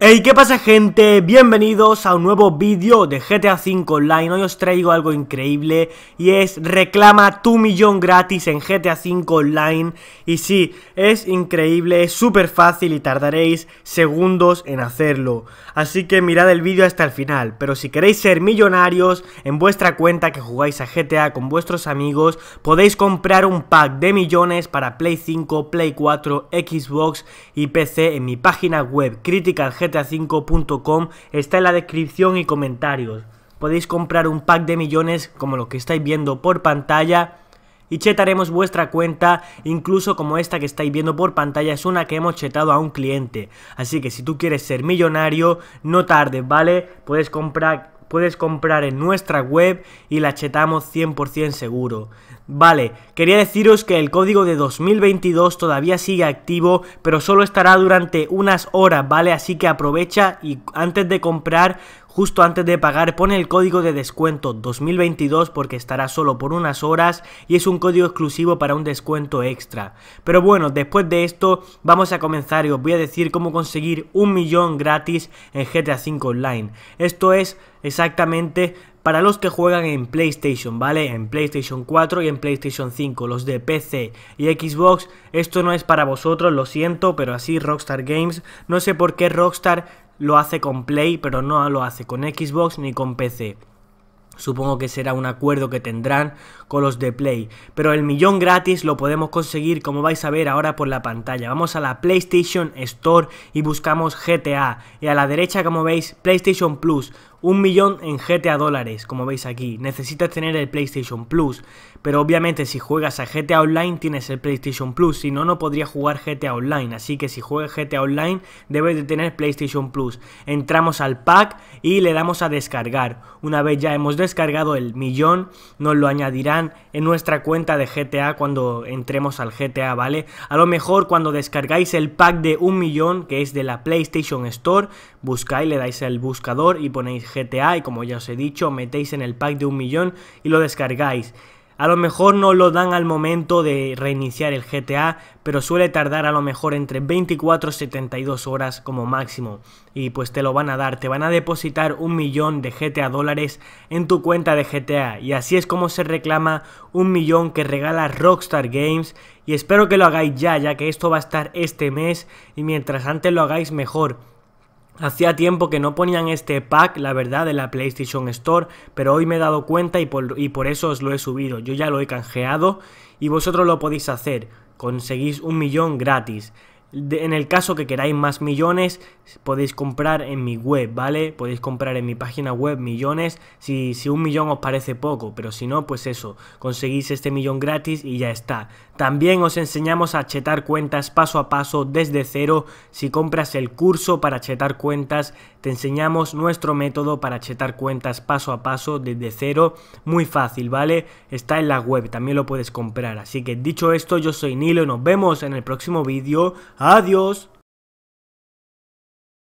Hey, ¿qué pasa gente? Bienvenidos a un nuevo vídeo de GTA V Online. Hoy os traigo algo increíble y es reclama tu millón gratis en GTA V Online. Y sí, es increíble, es súper fácil y tardaréis segundos en hacerlo. Así que mirad el vídeo hasta el final. Pero si queréis ser millonarios en vuestra cuenta que jugáis a GTA con vuestros amigos, podéis comprar un pack de millones para Play 5, Play 4, Xbox y PC en mi página web critical 5com está en la descripción y comentarios. Podéis comprar un pack de millones como lo que estáis viendo por pantalla y chetaremos vuestra cuenta, incluso como esta que estáis viendo por pantalla es una que hemos chetado a un cliente. Así que si tú quieres ser millonario, no tardes, ¿vale? Puedes comprar puedes comprar en nuestra web y la chetamos 100% seguro. Vale, quería deciros que el código de 2022 todavía sigue activo, pero solo estará durante unas horas, ¿vale? Así que aprovecha y antes de comprar Justo antes de pagar pone el código de descuento 2022 porque estará solo por unas horas y es un código exclusivo para un descuento extra. Pero bueno, después de esto vamos a comenzar y os voy a decir cómo conseguir un millón gratis en GTA V Online. Esto es exactamente para los que juegan en PlayStation, ¿vale? En PlayStation 4 y en PlayStation 5, los de PC y Xbox, esto no es para vosotros, lo siento, pero así Rockstar Games, no sé por qué Rockstar lo hace con Play, pero no lo hace con Xbox ni con PC. Supongo que será un acuerdo que tendrán con los de Play. Pero el millón gratis lo podemos conseguir como vais a ver ahora por la pantalla. Vamos a la PlayStation Store y buscamos GTA. Y a la derecha como veis PlayStation Plus un millón en GTA dólares, como veis aquí. Necesitas tener el PlayStation Plus, pero obviamente si juegas a GTA Online tienes el PlayStation Plus, si no, no podrías jugar GTA Online. Así que si juegas GTA Online debes de tener PlayStation Plus. Entramos al pack y le damos a descargar. Una vez ya hemos descargado el millón, nos lo añadirán en nuestra cuenta de GTA cuando entremos al GTA, ¿vale? A lo mejor cuando descargáis el pack de un millón, que es de la PlayStation Store, buscáis, le dais al buscador y ponéis GTA y como ya os he dicho, metéis en el pack de un millón y lo descargáis. A lo mejor no lo dan al momento de reiniciar el GTA, pero suele tardar a lo mejor entre 24 y 72 horas como máximo. Y pues te lo van a dar, te van a depositar un millón de GTA dólares en tu cuenta de GTA. Y así es como se reclama un millón que regala Rockstar Games. Y espero que lo hagáis ya, ya que esto va a estar este mes y mientras antes lo hagáis mejor Hacía tiempo que no ponían este pack, la verdad, de la PlayStation Store, pero hoy me he dado cuenta y por, y por eso os lo he subido. Yo ya lo he canjeado y vosotros lo podéis hacer. Conseguís un millón gratis en el caso que queráis más millones, podéis comprar en mi web, ¿vale? Podéis comprar en mi página web millones, si, si un millón os parece poco, pero si no, pues eso, conseguís este millón gratis y ya está. También os enseñamos a chetar cuentas paso a paso desde cero. Si compras el curso para chetar cuentas, te enseñamos nuestro método para chetar cuentas paso a paso desde cero. Muy fácil, ¿vale? Está en la web, también lo puedes comprar. Así que dicho esto, yo soy Nilo y nos vemos en el próximo vídeo. Adiós.